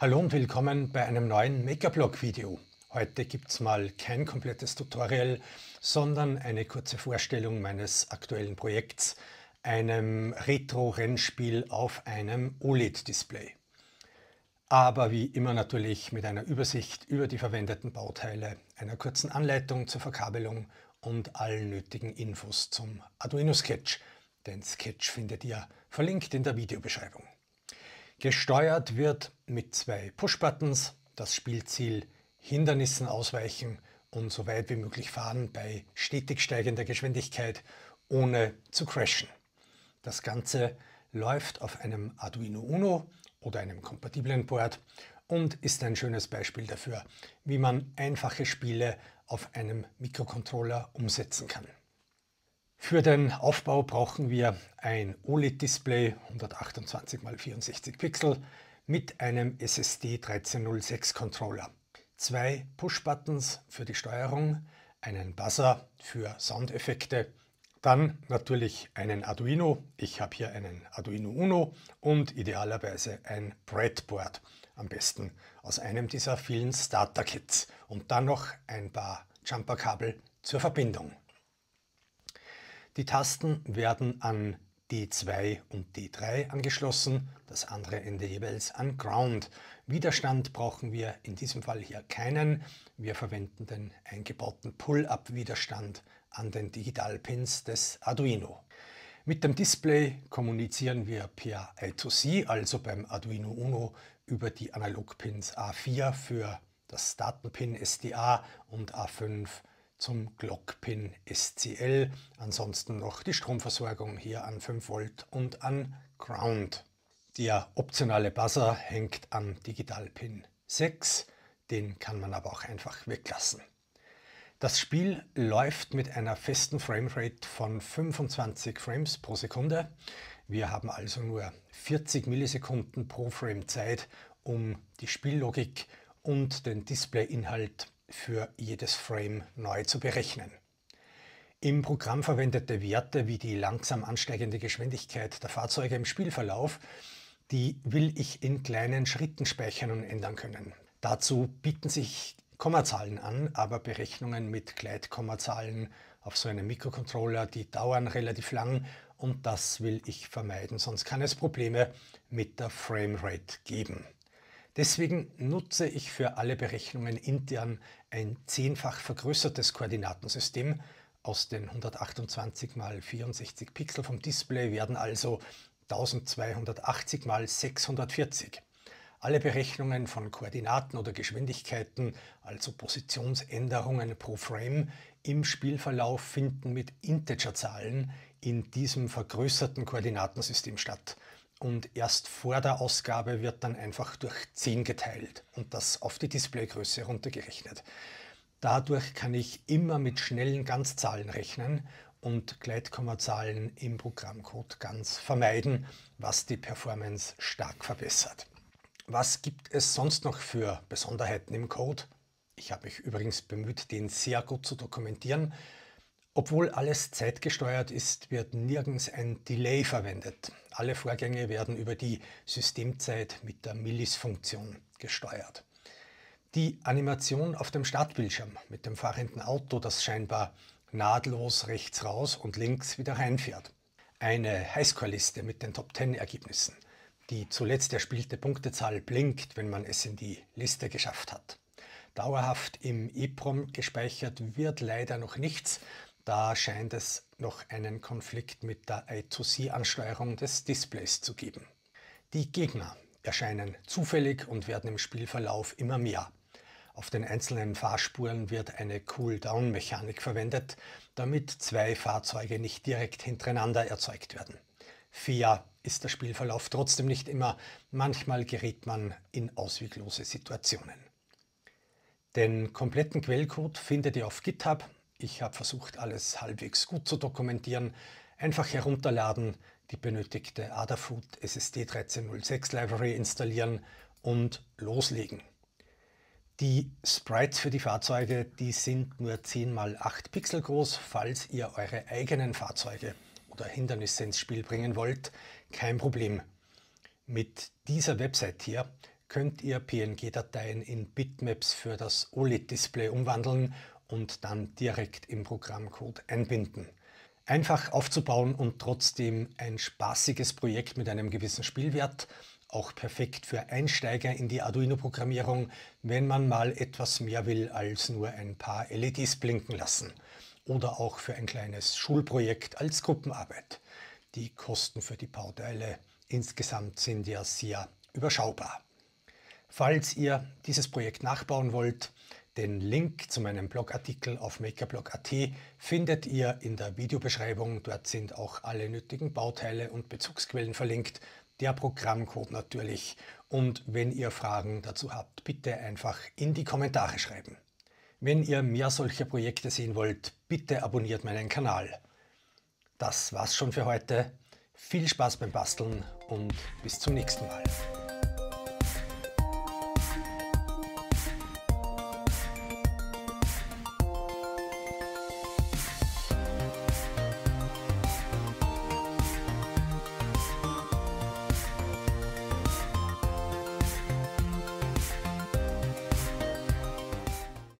Hallo und willkommen bei einem neuen Makerblock-Video. Heute gibt es mal kein komplettes Tutorial, sondern eine kurze Vorstellung meines aktuellen Projekts, einem Retro-Rennspiel auf einem OLED-Display. Aber wie immer natürlich mit einer Übersicht über die verwendeten Bauteile, einer kurzen Anleitung zur Verkabelung und allen nötigen Infos zum Arduino Sketch. Den Sketch findet ihr verlinkt in der Videobeschreibung. Gesteuert wird mit zwei Push-Buttons, das Spielziel Hindernissen ausweichen und so weit wie möglich fahren bei stetig steigender Geschwindigkeit, ohne zu crashen. Das Ganze läuft auf einem Arduino Uno oder einem kompatiblen Board und ist ein schönes Beispiel dafür, wie man einfache Spiele auf einem Mikrocontroller umsetzen kann. Für den Aufbau brauchen wir ein OLED-Display 128x64 Pixel mit einem SSD 1306 Controller, zwei Push-Buttons für die Steuerung, einen Buzzer für Soundeffekte, dann natürlich einen Arduino, ich habe hier einen Arduino Uno und idealerweise ein Breadboard, am besten aus einem dieser vielen Starter-Kits und dann noch ein paar Jumper-Kabel zur Verbindung. Die Tasten werden an D2 und D3 angeschlossen, das andere Ende jeweils an Ground. Widerstand brauchen wir in diesem Fall hier keinen. Wir verwenden den eingebauten Pull-up-Widerstand an den Digitalpins des Arduino. Mit dem Display kommunizieren wir per I2C, also beim Arduino Uno, über die Analogpins A4 für das Datenpin SDA und A5 für zum Glockpin SCL. Ansonsten noch die Stromversorgung hier an 5 Volt und an Ground. Der optionale Buzzer hängt am Digitalpin 6, den kann man aber auch einfach weglassen. Das Spiel läuft mit einer festen Framerate von 25 Frames pro Sekunde. Wir haben also nur 40 Millisekunden pro Frame Zeit, um die Spiellogik und den Displayinhalt für jedes Frame neu zu berechnen. Im Programm verwendete Werte wie die langsam ansteigende Geschwindigkeit der Fahrzeuge im Spielverlauf, die will ich in kleinen Schritten speichern und ändern können. Dazu bieten sich Kommazahlen an, aber Berechnungen mit Gleitkommazahlen auf so einem Mikrocontroller, die dauern relativ lang und das will ich vermeiden, sonst kann es Probleme mit der Framerate geben. Deswegen nutze ich für alle Berechnungen intern ein zehnfach vergrößertes Koordinatensystem. Aus den 128 mal 64 Pixel vom Display werden also 1280 mal 640. Alle Berechnungen von Koordinaten oder Geschwindigkeiten, also Positionsänderungen pro Frame, im Spielverlauf finden mit Integerzahlen in diesem vergrößerten Koordinatensystem statt und erst vor der Ausgabe wird dann einfach durch 10 geteilt und das auf die Displaygröße runtergerechnet. Dadurch kann ich immer mit schnellen Ganzzahlen rechnen und Gleitkommazahlen im Programmcode ganz vermeiden, was die Performance stark verbessert. Was gibt es sonst noch für Besonderheiten im Code? Ich habe mich übrigens bemüht, den sehr gut zu dokumentieren. Obwohl alles zeitgesteuert ist, wird nirgends ein Delay verwendet. Alle Vorgänge werden über die Systemzeit mit der Millis-Funktion gesteuert. Die Animation auf dem Startbildschirm mit dem fahrenden Auto, das scheinbar nahtlos rechts raus und links wieder reinfährt. Eine Highscore-Liste mit den Top 10 Ergebnissen. Die zuletzt erspielte Punktezahl blinkt, wenn man es in die Liste geschafft hat. Dauerhaft im EEPROM gespeichert wird leider noch nichts, da scheint es noch einen Konflikt mit der I2C-Ansteuerung des Displays zu geben. Die Gegner erscheinen zufällig und werden im Spielverlauf immer mehr. Auf den einzelnen Fahrspuren wird eine Cooldown-Mechanik verwendet, damit zwei Fahrzeuge nicht direkt hintereinander erzeugt werden. Fair ist der Spielverlauf trotzdem nicht immer, manchmal gerät man in ausweglose Situationen. Den kompletten Quellcode findet ihr auf GitHub ich habe versucht, alles halbwegs gut zu dokumentieren. Einfach herunterladen, die benötigte Adafruit SSD 1306 Library installieren und loslegen. Die Sprites für die Fahrzeuge, die sind nur 10 x 8 Pixel groß, falls ihr eure eigenen Fahrzeuge oder Hindernisse ins Spiel bringen wollt, kein Problem. Mit dieser Website hier könnt ihr PNG-Dateien in Bitmaps für das OLED-Display umwandeln und dann direkt im Programmcode einbinden. Einfach aufzubauen und trotzdem ein spaßiges Projekt mit einem gewissen Spielwert, auch perfekt für Einsteiger in die Arduino-Programmierung, wenn man mal etwas mehr will als nur ein paar LEDs blinken lassen. Oder auch für ein kleines Schulprojekt als Gruppenarbeit. Die Kosten für die Bauteile insgesamt sind ja sehr überschaubar. Falls ihr dieses Projekt nachbauen wollt, den Link zu meinem Blogartikel auf makerblog.at findet ihr in der Videobeschreibung. Dort sind auch alle nötigen Bauteile und Bezugsquellen verlinkt, der Programmcode natürlich. Und wenn ihr Fragen dazu habt, bitte einfach in die Kommentare schreiben. Wenn ihr mehr solcher Projekte sehen wollt, bitte abonniert meinen Kanal. Das war's schon für heute. Viel Spaß beim Basteln und bis zum nächsten Mal.